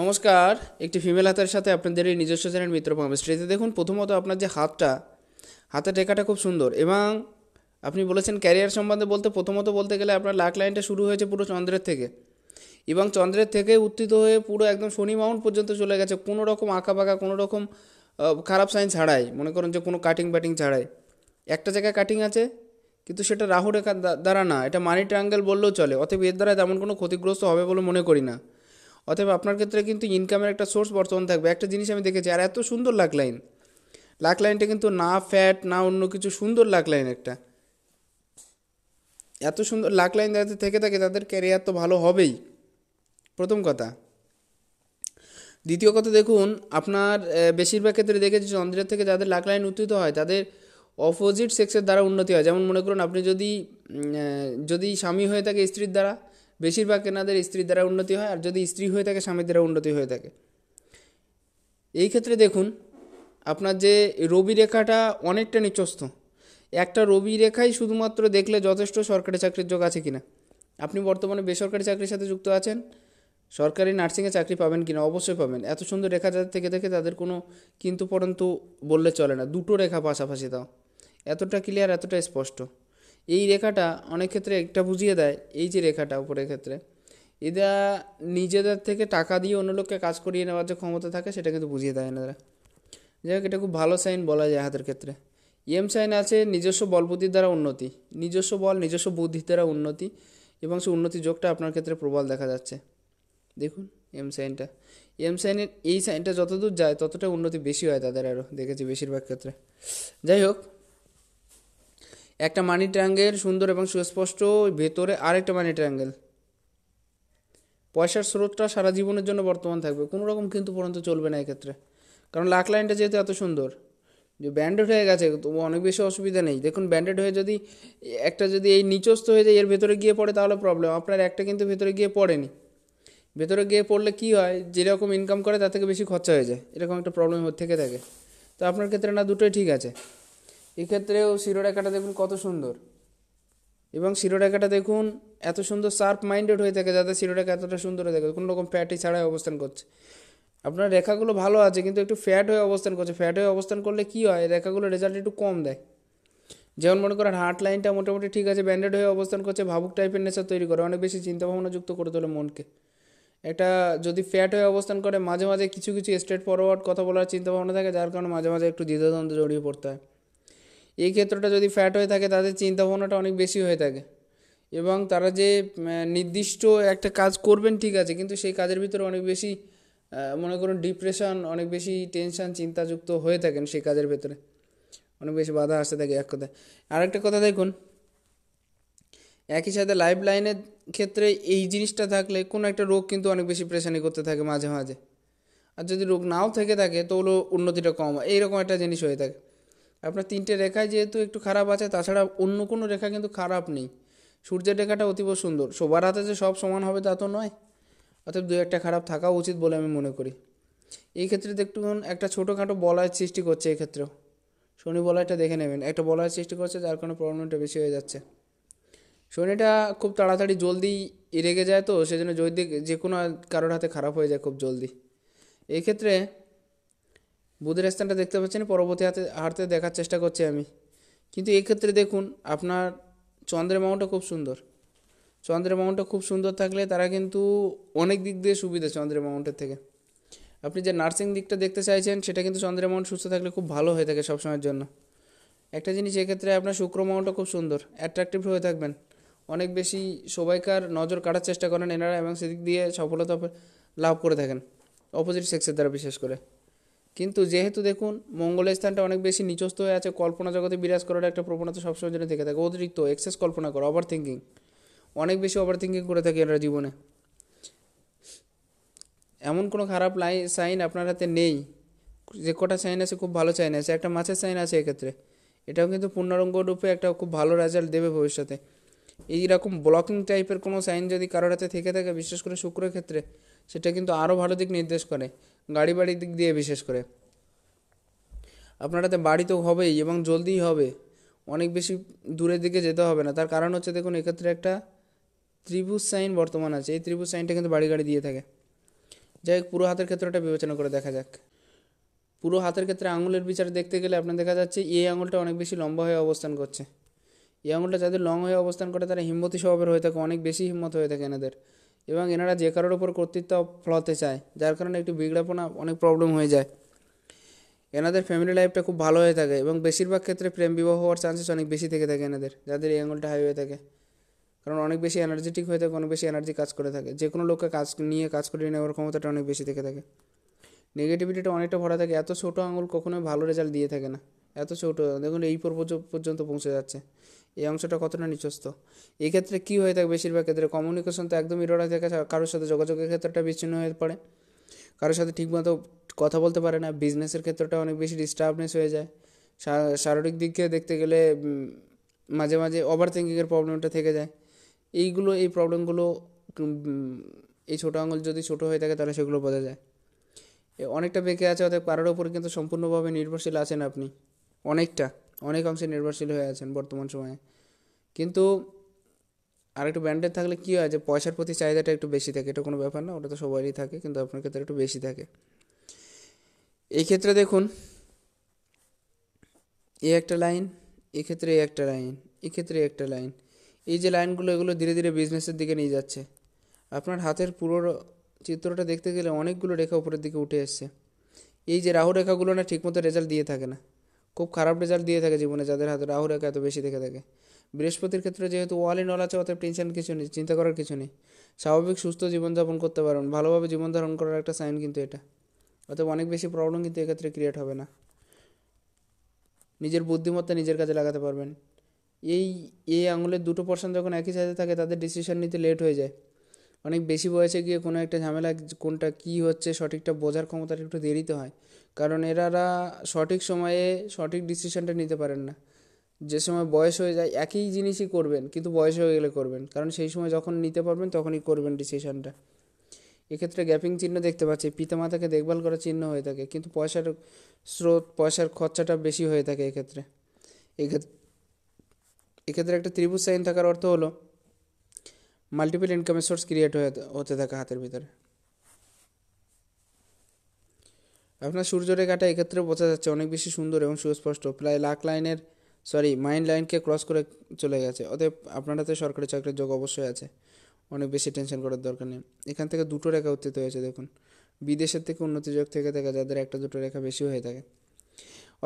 নমস্কার একটি ফিমেল হাতের সাথে আপনাদের এই নিজস্ব চ্যানেল মিত্র পাম্পস্ট্রিতে দেখুন প্রথমত আপনার যে হাতটা হাতের টেকাটা খুব সুন্দর এবং আপনি বলেছেন ক্যারিয়ার সম্বন্ধে বলতে প্রথমত বলতে গেলে আপনার লাক লাইনটা শুরু হয়েছে পুরো চন্দ্রের থেকে এবং চন্দ্রের থেকে উত্থিত হয়ে পুরো একদম শনি মাউন্ট পর্যন্ত চলে গেছে কোনো রকম আঁকা বাঁকা কোনো রকম খারাপ সাইন ছাড়াই মনে করেন যে কোনো কাটিং ব্যাটিং ছাড়াই একটা জায়গায় কাটিং আছে কিন্তু সেটা রাহু রেখা দ্বারা না এটা মানি ট্রাঙ্গেল বললেও চলে অতএব এর দ্বারা তেমন কোনো ক্ষতিগ্রস্ত হবে বলে মনে করি না অতএব আপনার ক্ষেত্রে কিন্তু ইনকামের একটা সোর্স বর্তমান থাকবে একটা জিনিস আমি দেখেছি আর এত সুন্দর লাক লাইন লাক লাইনটা কিন্তু না ফ্যাট না অন্য কিছু সুন্দর লাক লাইন একটা এত সুন্দর লাক লাইন যাদের থেকে থাকে তাদের ক্যারিয়ার তো ভালো হবেই প্রথম কথা দ্বিতীয় কথা দেখুন আপনার বেশিরভাগ ক্ষেত্রে দেখেছি চন্দ্রের থেকে যাদের লাক লাইন উত্থিত হয় তাদের অপোজিট সেক্সের দ্বারা উন্নতি হয় যেমন মনে করুন আপনি যদি যদি স্বামী হয়ে থাকে স্ত্রীর দ্বারা বেশিরভাগ কেনাদের স্ত্রীর দ্বারা উন্নতি হয় আর যদি স্ত্রী হয়ে থাকে স্বামীর দ্বারা উন্নতি হয়ে থাকে এই ক্ষেত্রে দেখুন আপনার যে রবি রেখাটা অনেকটা নিচস্থ একটা রবি রেখাই শুধুমাত্র দেখলে যথেষ্ট সরকারি চাকরির যোগ আছে কিনা আপনি বর্তমানে বেসরকারি চাকরির সাথে যুক্ত আছেন সরকারি নার্সিংয়ে চাকরি পাবেন কিনা অবশ্যই পাবেন এত সুন্দর রেখা যাদের থেকে দেখে তাদের কোনো কিন্তু পরন্তু বললে চলে না দুটো রেখা পাশাপাশি দাও এতটা ক্লিয়ার এতটা স্পষ্ট এই রেখাটা অনেক ক্ষেত্রে একটা বুঝিয়ে দেয় এই যে রেখাটা উপরের ক্ষেত্রে এরা নিজেদের থেকে টাকা দিয়ে অন্য লোককে কাজ করিয়ে নেওয়ার যে ক্ষমতা থাকে সেটা কিন্তু বুঝিয়ে দেয় না তারা যাই হোক এটা খুব ভালো সাইন বলা যায় হাতের ক্ষেত্রে এম সাইন আছে নিজস্ব বলবুদ্ধির দ্বারা উন্নতি নিজস্ব বল নিজস্ব বুদ্ধির দ্বারা উন্নতি এবং সে উন্নতি যোগটা আপনার ক্ষেত্রে প্রবল দেখা যাচ্ছে দেখুন এম সাইনটা এম সাইনের এই সাইনটা যতদূর যায় ততটা উন্নতি বেশি হয় তাদের আরও দেখেছি বেশিরভাগ ক্ষেত্রে যাই হোক একটা মানি ট্রায়াঙ্গেল সুন্দর এবং সুস্পষ্ট ভেতরে আরেকটা মানি ট্রায়াঙ্গেল পয়সার স্রোতটা সারা জীবনের জন্য বর্তমান থাকবে কোনো রকম কিন্তু পর্যন্ত চলবে না এক্ষেত্রে কারণ লাখ লাইনটা যেহেতু এত সুন্দর যে ব্যান্ডেড হয়ে গেছে তবু অনেক বেশি অসুবিধা নেই দেখুন ব্যান্ডেড হয়ে যদি একটা যদি এই নিচস্থ হয়ে যায় এর ভেতরে গিয়ে পড়ে তাহলে প্রবলেম আপনার একটা কিন্তু ভেতরে গিয়ে পড়েনি ভেতরে গিয়ে পড়লে কি হয় যেরকম ইনকাম করে তার থেকে বেশি খরচা হয়ে যায় এরকম একটা প্রবলেম থেকে থাকে তো আপনার ক্ষেত্রে না দুটোই ঠিক আছে এক্ষেত্রেও শিরোডাকাটা দেখুন কত সুন্দর এবং শিরোডাকাটা দেখুন এত সুন্দর শার্প মাইন্ডেড হয়ে থাকে যাতে শিরোডাকা এতটা সুন্দর হয়ে থাকে কোনো রকম ফ্যাটি ছাড়াই অবস্থান করছে আপনার রেখাগুলো ভালো আছে কিন্তু একটু ফ্যাট হয়ে অবস্থান করছে ফ্যাট হয়ে অবস্থান করলে কি হয় রেখাগুলো রেজাল্ট একটু কম দেয় যেমন মনে করেন হার্ট লাইনটা মোটামুটি ঠিক আছে ব্যান্ডেড হয়ে অবস্থান করছে ভাবুক টাইপের নেশা তৈরি করে অনেক বেশি চিন্তাভাবনা যুক্ত করে তোলে মনকে এটা যদি ফ্যাট হয়ে অবস্থান করে মাঝে মাঝে কিছু কিছু স্ট্রেট ফরওয়ার্ড কথা বলার চিন্তাভাবনা থাকে যার কারণে মাঝে মাঝে একটু দ্বিধাদ্বন্দ্বে জড়িয়ে পড়তে হয় এই ক্ষেত্রটা যদি ফ্যাট হয়ে থাকে তাদের চিন্তাভাবনাটা অনেক বেশি হয়ে থাকে এবং তারা যে নির্দিষ্ট একটা কাজ করবেন ঠিক আছে কিন্তু সেই কাজের ভিতরে অনেক বেশি মনে করুন ডিপ্রেশন অনেক বেশি টেনশন চিন্তাযুক্ত হয়ে থাকেন সেই কাজের ভেতরে অনেক বেশি বাধা আসতে থাকে এক কথায় আরেকটা কথা দেখুন একই সাথে লাইফ লাইনের ক্ষেত্রে এই জিনিসটা থাকলে কোনো একটা রোগ কিন্তু অনেক বেশি প্রেশানি করতে থাকে মাঝে মাঝে আর যদি রোগ নাও থেকে থাকে তো তাহলে উন্নতিটা কম হয় এইরকম একটা জিনিস হয়ে থাকে আপনার তিনটে রেখা যেহেতু একটু খারাপ আছে তাছাড়া অন্য কোনো রেখা কিন্তু খারাপ নেই সূর্যের রেখাটা অতীব সুন্দর সবার হাতে যে সব সমান হবে তা তো নয় অতএব দু একটা খারাপ থাকা উচিত বলে আমি মনে করি এই ক্ষেত্রে দেখুন একটা ছোটোখাটো বলয়ের সৃষ্টি করছে এই ক্ষেত্রেও শনি বলয়টা দেখে নেবেন একটা বলয়ের সৃষ্টি করছে যার কারণে প্রবলেমটা বেশি হয়ে যাচ্ছে শনিটা খুব তাড়াতাড়ি জলদি রেগে যায় তো সেজন্য যদি যে কোনো কারোর হাতে খারাপ হয়ে যায় খুব জলদি এই ক্ষেত্রে বুধের স্থানটা দেখতে পাচ্ছেন পরবর্তী হাতে হাতে দেখার চেষ্টা করছি আমি কিন্তু এক্ষেত্রে দেখুন আপনার চন্দ্রের মাউন্টটা খুব সুন্দর চন্দ্রের মাউন্টটা খুব সুন্দর থাকলে তারা কিন্তু অনেক দিক দিয়ে সুবিধা চন্দ্রের মাউন্টের থেকে আপনি যে নার্সিং দিকটা দেখতে চাইছেন সেটা কিন্তু চন্দ্রের মাউন্ট সুস্থ থাকলে খুব ভালো হয়ে থাকে সবসময়ের জন্য একটা জিনিস এক্ষেত্রে আপনার শুক্র মাউন্টটা খুব সুন্দর অ্যাট্রাকটিভ হয়ে থাকবেন অনেক বেশি সবাইকার নজর কাটার চেষ্টা করেন এনারা এবং সেদিক দিয়ে সফলতা লাভ করে থাকেন অপোজিট সেক্সের দ্বারা বিশেষ করে কিন্তু যেহেতু দেখুন মঙ্গলের স্থানটা অনেক বেশি নিচস্থ হয়ে আছে কল্পনা জগতে বিরাজ করার একটা প্রবণতা সবসময় জন্য থেকে থাকে অতিরিক্ত এক্সেস কল্পনা করে ওভার থিঙ্কিং অনেক বেশি ওভার থিঙ্কিং করে থাকে এরা জীবনে এমন কোনো খারাপ লাইন সাইন আপনার হাতে নেই যে কটা সাইন আছে খুব ভালো সাইন আছে একটা মাছের সাইন আছে এক্ষেত্রে এটাও কিন্তু পূর্ণারঙ্গ রূপে একটা খুব ভালো রেজাল্ট দেবে ভবিষ্যতে এইরকম ব্লকিং টাইপের কোনো সাইন যদি কারোর হাতে থেকে থাকে বিশেষ করে শুক্রের ক্ষেত্রে সেটা কিন্তু আরও ভালো দিক নির্দেশ করে গাড়ি বাড়ির দিক দিয়ে বিশেষ করে আপনারাতে বাড়ি তো হবেই এবং জলদিই হবে অনেক বেশি দূরের দিকে যেতে হবে না তার কারণ হচ্ছে দেখুন এক্ষেত্রে একটা ত্রিভুজ সাইন বর্তমান আছে এই ত্রিভুজ সাইনটা কিন্তু বাড়ি গাড়ি দিয়ে থাকে যাই হোক পুরো হাতের ক্ষেত্রটা বিবেচনা করে দেখা যাক পুরো হাতের ক্ষেত্রে আঙুলের বিচার দেখতে গেলে আপনার দেখা যাচ্ছে এই আঙুলটা অনেক বেশি লম্বা হয়ে অবস্থান করছে এই আঙুলটা যাদের লং হয়ে অবস্থান করে তারা হিম্মতি স্বভাবের হয়ে থাকে অনেক বেশি হিম্মত হয়ে থাকে এনাদের এবং এনারা যে কারোর উপর কর্তৃত্ব ফলাতে চায় যার কারণে একটি বিজ্ঞাপনা অনেক প্রবলেম হয়ে যায় এনাদের ফ্যামিলি লাইফটা খুব ভালো হয়ে থাকে এবং বেশিরভাগ ক্ষেত্রে প্রেম বিবাহ হওয়ার চান্সেস অনেক বেশি থেকে থাকে এনাদের যাদের এই অ্যাঙ্গলটা হাই হয়ে থাকে কারণ অনেক বেশি এনার্জেটিক হয়ে থাকে অনেক বেশি এনার্জি কাজ করে থাকে যে কোনো লোককে কাজ নিয়ে কাজ করে নেওয়ার ক্ষমতাটা অনেক বেশি থেকে থাকে নেগেটিভিটিটা অনেকটা ভরা থাকে এত ছোটো আঙুল কখনোই ভালো রেজাল্ট দিয়ে থাকে না এত ছোটো দেখুন এই পর্যন্ত পৌঁছে যাচ্ছে এই অংশটা কতটা নিচস্থ এক্ষেত্রে কী হয়ে থাকে বেশিরভাগ ক্ষেত্রে কমিউনিকেশন তো একদমই ইরোড হয়ে থাকে কারোর সাথে যোগাযোগের ক্ষেত্রটা বিচ্ছিন্ন হয়ে পড়ে কারোর সাথে ঠিকমতো কথা বলতে পারে না বিজনেসের ক্ষেত্রটা অনেক বেশি ডিস্টার্বনেস হয়ে যায় শারীরিক দিক থেকে দেখতে গেলে মাঝে মাঝে ওভার থিঙ্কিংয়ের প্রবলেমটা থেকে যায় এইগুলো এই প্রবলেমগুলো এই ছোটো আঙুল যদি ছোটো হয়ে থাকে তাহলে সেগুলো বোঝা যায় অনেকটা বেঁকে আছে অর্থাৎ কারোর ওপর কিন্তু সম্পূর্ণভাবে নির্ভরশীল আছেন আপনি অনেকটা অনেক অংশে নির্ভরশীল হয়ে আছেন বর্তমান সময়ে কিন্তু আর একটু ব্র্যান্ডেড থাকলে কী হয় যে পয়সার প্রতি চাহিদাটা একটু বেশি থাকে এটা কোনো ব্যাপার না ওটা তো সবারই থাকে কিন্তু আপনার ক্ষেত্রে একটু বেশি থাকে এই ক্ষেত্রে দেখুন এ একটা লাইন এক্ষেত্রে একটা লাইন এক্ষেত্রে একটা লাইন এই যে লাইনগুলো এগুলো ধীরে ধীরে বিজনেসের দিকে নিয়ে যাচ্ছে আপনার হাতের পুরো চিত্রটা দেখতে গেলে অনেকগুলো রেখা উপরের দিকে উঠে এসছে এই যে রাহু রেখাগুলো না ঠিকমতো রেজাল্ট দিয়ে থাকে না খুব খারাপ রেজাল্ট দিয়ে থাকে জীবনে যাদের হাতে রাহু রেখা এত বেশি দেখে থাকে বৃহস্পতির ক্ষেত্রে যেহেতু ওয়াল ইন অল আছে অত টেনশন কিছু নেই চিন্তা করার কিছু নেই স্বাভাবিক সুস্থ জীবনযাপন করতে পারেন ভালোভাবে জীবন ধারণ করার একটা সাইন কিন্তু এটা অতএব অনেক বেশি প্রবলেম কিন্তু এক্ষেত্রে ক্রিয়েট হবে না নিজের বুদ্ধিমত্তা নিজের কাজে লাগাতে পারবেন এই এই আঙুলের দুটো পার্সেন্ট যখন একই সাথে থাকে তাদের ডিসিশন নিতে লেট হয়ে যায় অনেক বেশি বয়সে গিয়ে কোনো একটা ঝামেলা কোনটা কি হচ্ছে সঠিকটা বোঝার ক্ষমতাটা একটু দেরিতে হয় কারণ এরারা সঠিক সময়ে সঠিক ডিসিশনটা নিতে পারেন না যে সময় বয়স হয়ে যায় একই জিনিসই করবেন কিন্তু বয়স হয়ে গেলে করবেন কারণ সেই সময় যখন নিতে পারবেন তখনই করবেন ডিসিশনটা এক্ষেত্রে গ্যাপিং চিহ্ন দেখতে পাচ্ছি পিতামাতাকে দেখভাল করার চিহ্ন হয়ে থাকে কিন্তু পয়সার স্রোত পয়সার খরচাটা বেশি হয়ে থাকে এক্ষেত্রে এক্ষেত্রে এক্ষেত্রে একটা ত্রিভুজ সাইন থাকার অর্থ হলো মাল্টিপল ইনকামের সোর্স ক্রিয়েট হয়ে হতে থাকে হাতের ভিতরে আপনার সূর্যরেখাটা এক্ষেত্রে বোঝা যাচ্ছে অনেক বেশি সুন্দর এবং সুস্পষ্ট প্রায় লাখ লাইনের সরি মাইন্ড লাইনকে ক্রস করে চলে গেছে অতএব আপনার হাতে সরকারি চাকরির যোগ অবশ্যই আছে অনেক বেশি টেনশন করার দরকার নেই এখান থেকে দুটো রেখা উত্থিত হয়েছে দেখুন বিদেশের থেকে উন্নতি যোগ থেকে থাকে যাদের একটা দুটো রেখা বেশি হয়ে থাকে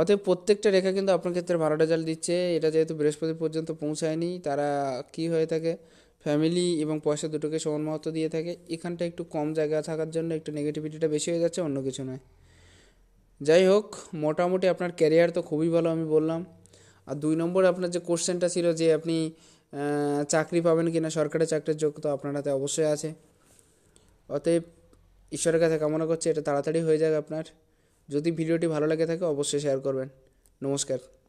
অতএব প্রত্যেকটা রেখা কিন্তু আপনার ক্ষেত্রে ভালো জাল দিচ্ছে এটা যেহেতু বৃহস্পতি পর্যন্ত পৌঁছায়নি তারা কি হয়ে থাকে ফ্যামিলি এবং পয়সা দুটোকে সমান মহত্ব দিয়ে থাকে এখানটা একটু কম জায়গা থাকার জন্য একটু নেগেটিভিটিটা বেশি হয়ে যাচ্ছে অন্য কিছু নয় যাই হোক মোটামুটি আপনার ক্যারিয়ার তো খুবই ভালো আমি বললাম আর দুই নম্বর আপনার যে কোশ্চেনটা ছিল যে আপনি চাকরি পাবেন কি না সরকারি চাকরির যোগ্য তো আপনার হাতে অবশ্যই আছে অতএব ঈশ্বরের কাছে কামনা করছি এটা তাড়াতাড়ি হয়ে যাক আপনার যদি ভিডিওটি ভালো লাগে থাকে অবশ্যই শেয়ার করবেন নমস্কার